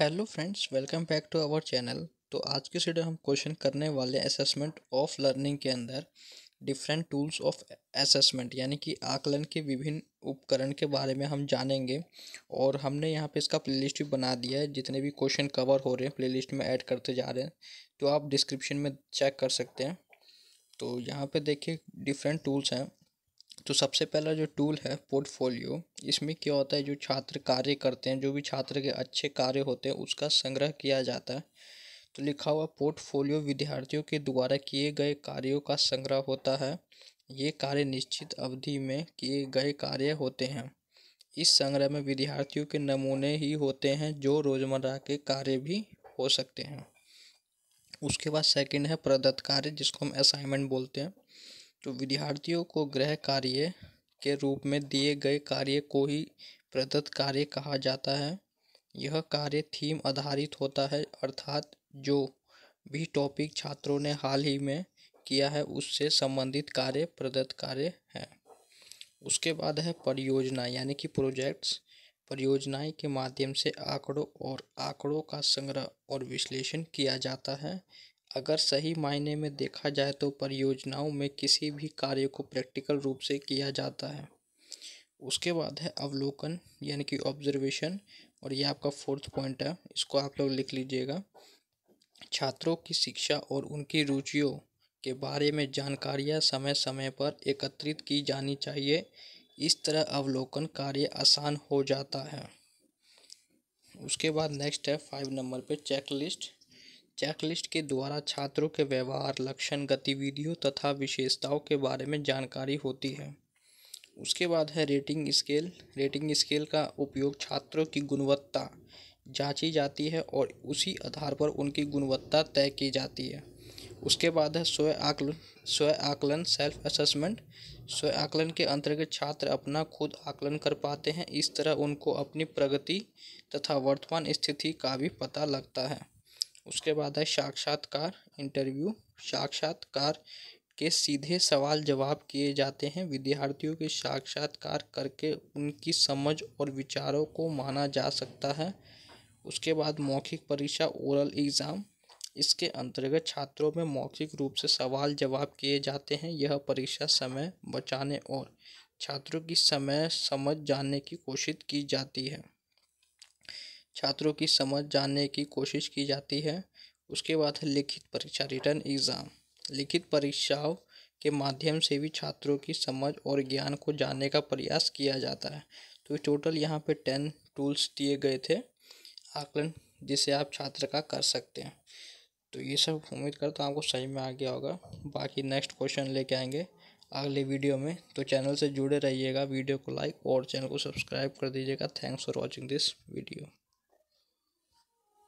hello friends welcome back to our channel तो आज के वीडियो हम क्वेश्चन करने वाले असेसमेंट ऑफ लर्निंग के अंदर डिफरेंट टूल्स ऑफ असेसमेंट यानी कि आकलन के विभिन्न उपकरण के बारे में हम जानेंगे और हमने यहाँ पे इसका प्लेलिस्ट भी बना दिया है जितने भी क्वेश्चन कवर हो रहे हैं प्ले में ऐड करते जा रहे हैं तो आप डिस्क्रिप्शन में चेक कर सकते हैं तो यहाँ पर देखिए डिफरेंट टूल्स हैं तो सबसे पहला जो टूल है पोर्टफोलियो इसमें क्या होता है जो छात्र कार्य करते हैं जो भी छात्र के अच्छे कार्य होते हैं उसका संग्रह किया जाता है तो लिखा हुआ पोर्टफोलियो विद्यार्थियों के द्वारा किए गए कार्यों का संग्रह होता है ये कार्य निश्चित अवधि में किए गए कार्य होते हैं इस संग्रह में विद्यार्थियों के नमूने ही होते हैं जो रोज़मर्रा के कार्य भी हो सकते हैं उसके बाद सेकंड है प्रदत्त कार्य जिसको हम असाइनमेंट बोलते हैं तो विद्यार्थियों को गृह कार्य के रूप में दिए गए कार्य को ही प्रदत्त कार्य कहा जाता है यह कार्य थीम आधारित होता है अर्थात जो भी टॉपिक छात्रों ने हाल ही में किया है उससे संबंधित कार्य प्रदत्त कार्य है उसके बाद है परियोजना यानी कि प्रोजेक्ट्स परियोजनाएं के माध्यम से आंकड़ों और आंकड़ों का संग्रह और विश्लेषण किया जाता है अगर सही मायने में देखा जाए तो परियोजनाओं में किसी भी कार्य को प्रैक्टिकल रूप से किया जाता है उसके बाद है अवलोकन यानी कि ऑब्जर्वेशन और ये आपका फोर्थ पॉइंट है इसको आप लोग लिख लीजिएगा छात्रों की शिक्षा और उनकी रुचियों के बारे में जानकारियाँ समय समय पर एकत्रित की जानी चाहिए इस तरह अवलोकन कार्य आसान हो जाता है उसके बाद नेक्स्ट है फाइव नंबर पे चेकलिस्ट चेकलिस्ट के द्वारा छात्रों के व्यवहार लक्षण गतिविधियों तथा विशेषताओं के बारे में जानकारी होती है उसके बाद है रेटिंग स्केल रेटिंग स्केल का उपयोग छात्रों की गुणवत्ता जांची जाती है और उसी आधार पर उनकी गुणवत्ता तय की जाती है उसके बाद है स्व आकलन स्वय आकलन सेल्फ असेसमेंट स्वय आकलन के अंतर्गत छात्र अपना खुद आकलन कर पाते हैं इस तरह उनको अपनी प्रगति तथा वर्तमान स्थिति का भी पता लगता है उसके बाद है साक्षात्कार इंटरव्यू साक्षात्कार के सीधे सवाल जवाब किए जाते हैं विद्यार्थियों के साक्षात्कार करके उनकी समझ और विचारों को माना जा सकता है उसके बाद मौखिक परीक्षा ओरल एग्ज़ाम इसके अंतर्गत छात्रों में मौखिक रूप से सवाल जवाब किए जाते हैं यह परीक्षा समय बचाने और छात्रों की समय समझ जानने की कोशिश की जाती है छात्रों की समझ जानने की कोशिश की जाती है उसके बाद है लिखित परीक्षा रिटर्न एग्ज़ाम लिखित परीक्षाओं के माध्यम से भी छात्रों की समझ और ज्ञान को जानने का प्रयास किया जाता है तो टोटल यहाँ पे टेन टूल्स दिए गए थे आकलन जिसे आप छात्र का कर सकते हैं तो ये सब उम्मीद करता तो आपको सही में आ गया होगा बाकी नेक्स्ट क्वेश्चन लेके आएंगे अगले वीडियो में तो चैनल से जुड़े रहिएगा वीडियो को लाइक और चैनल को सब्सक्राइब कर दीजिएगा thanks for watching this video